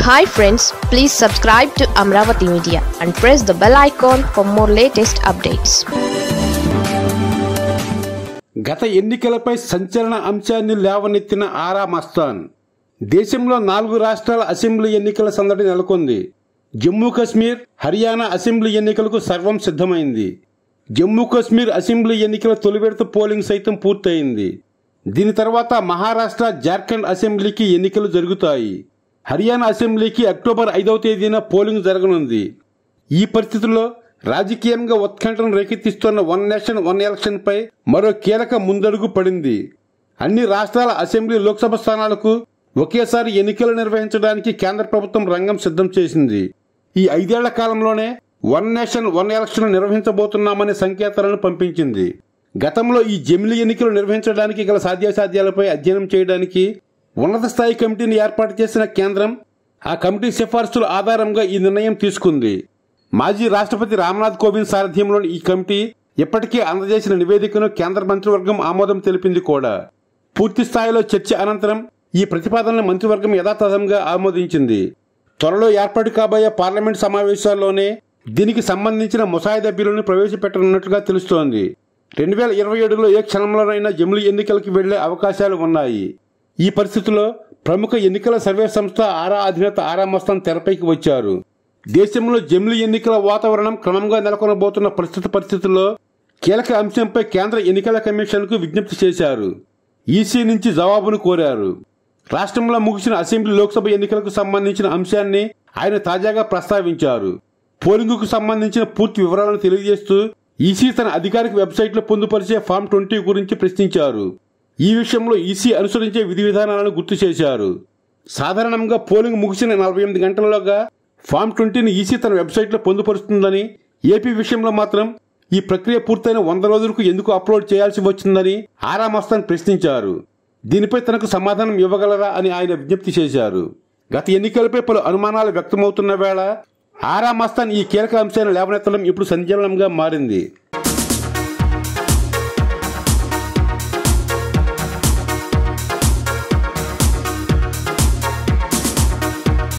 hi friends please subscribe to Amaravati media and press the bell icon for more latest updates గత ఎన్నికలపై సంచలన అంశాన్ని లేవనెత్తిన ఆరా మస్తాన్ దేశంలో నాలుగు రాష్ట్రాల అసెంబ్లీ ఎన్నికల సందడి నెలకొంది జమ్మూ కశ్మీర్ హర్యానా అసెంబ్లీ ఎన్నికలకు సర్వం సిద్ధమైంది జమ్మూ కశ్మీర్ అసెంబ్లీ ఎన్నికల తొలి విడత పోలింగ్ సైతం పూర్తయింది దీని తర్వాత మహారాష్ట్ర జార్ఖండ్ అసెంబ్లీకి ఎన్నికలు జరుగుతాయి హర్యానా అసెంబ్లీకి అక్టోబర్ ఐదవ తేదీన పోలింగ్ జరగనుంది ఈ పరిస్థితుల్లో రాజకీయంగా ఉత్కంఠను రేకెత్తిస్తున్న వన్ నేషన్ వన్ ఎలక్షన్పై మరో కీలక ముందడుగు పడింది అన్ని రాష్ట్రాల అసెంబ్లీ లోక్సభ స్థానాలకు ఒకేసారి ఎన్నికలు నిర్వహించడానికి కేంద్ర ప్రభుత్వం రంగం సిద్ధం చేసింది ఈ ఐదేళ్ల కాలంలోనే వన్ నేషన్ వన్ ఎలక్షన్ నిర్వహించబోతున్నామనే సంకేతాలను పంపించింది గతంలో ఈ జమిలీ ఎన్నికలు నిర్వహించడానికి గల సాధ్యాసాధ్యాలపై అధ్యయనం చేయడానికి ఉన్నత స్థాయి కమిటీని ఏర్పాటు చేసిన కేంద్రం ఆ కమిటీ సిఫార్సుల ఆధారంగా ఈ నిర్ణయం తీసుకుంది మాజీ రాష్ట్రపతి రామ్నాథ్ కోవింద్ సారథ్యంలోని ఈ కమిటీ ఇప్పటికే అందజేసిన నివేదికను కేంద్ర మంత్రివర్గం ఆమోదం తెలిపింది కూడా పూర్తి స్థాయిలో చర్చ అనంతరం ఈ ప్రతిపాదనను మంత్రివర్గం యథాతథంగా ఆమోదించింది త్వరలో ఏర్పాటు కాబోయే పార్లమెంట్ సమావేశాల్లోనే దీనికి సంబంధించిన ముసాయిదా బిల్లును ప్రవేశపెట్టనున్నట్లుగా తెలుస్తోంది రెండు వేల ఇరవై ఏడులో ఏ క్షణంలోనైనా జమిలి ఎన్నికలకు వెళ్లే అవకాశాలు ఉన్నాయి ఈ పరిస్థితిలో ప్రముఖ ఎన్నికల సర్వే సంస్థ ఆరా అధినేత ఆరా మస్తాన్ తెరపైకి వచ్చారు దేశంలో జమిలి ఎన్నికల వాతావరణం క్రమంగా నెలకొనబోతున్న ప్రస్తుత పరిస్థితుల్లో కీలక అంశంపై కేంద్ర ఎన్నికల కమిషన్కు విజ్ఞప్తి చేశారు ఈసీ నుంచి జవాబును కోరారు రాష్ట్రంలో ముగిసిన అసెంబ్లీ లోక్సభ ఎన్నికలకు సంబంధించిన అంశాన్ని ఆయన తాజాగా ప్రస్తావించారు పోలింగుకు సంబంధించిన పూర్తి వివరాలను తెలియజేస్తూ ఈసీ తన అధికారిక వెబ్సైట్లో పొందుపరిచే ఫామ్ ట్వంటీ గురించి ప్రశ్నించారు ఈ విషయంలో ఈసీ అనుసరించే విధి విధానాలను గుర్తు చేశారు సాధారణంగా పోలింగ్ ముగిసిన నలభై ఎనిమిది గంటలలోగా ఫామ్ ట్వంటీని ఈసీ తన వెబ్సైట్లో పొందుపరుస్తుందని ఏపీ విషయంలో మాత్రం ఈ ప్రక్రియ పూర్తయిన వంద రోజులకు ఎందుకు అప్లోడ్ చేయాల్సి వచ్చిందని ఆరా మస్తాన్ ప్రశ్నించారు దీనిపై తనకు సమాధానం ఇవ్వగలరా అని ఆయన విజ్ఞప్తి చేశారు గత ఎన్నికలపై పలు అనుమానాలు వ్యక్తమవుతున్న వేళ ఆరా మస్తాన్ ఈ కీలక అంశాన్ని లేవనెత్తడం ఇప్పుడు సంచలనంగా మారింది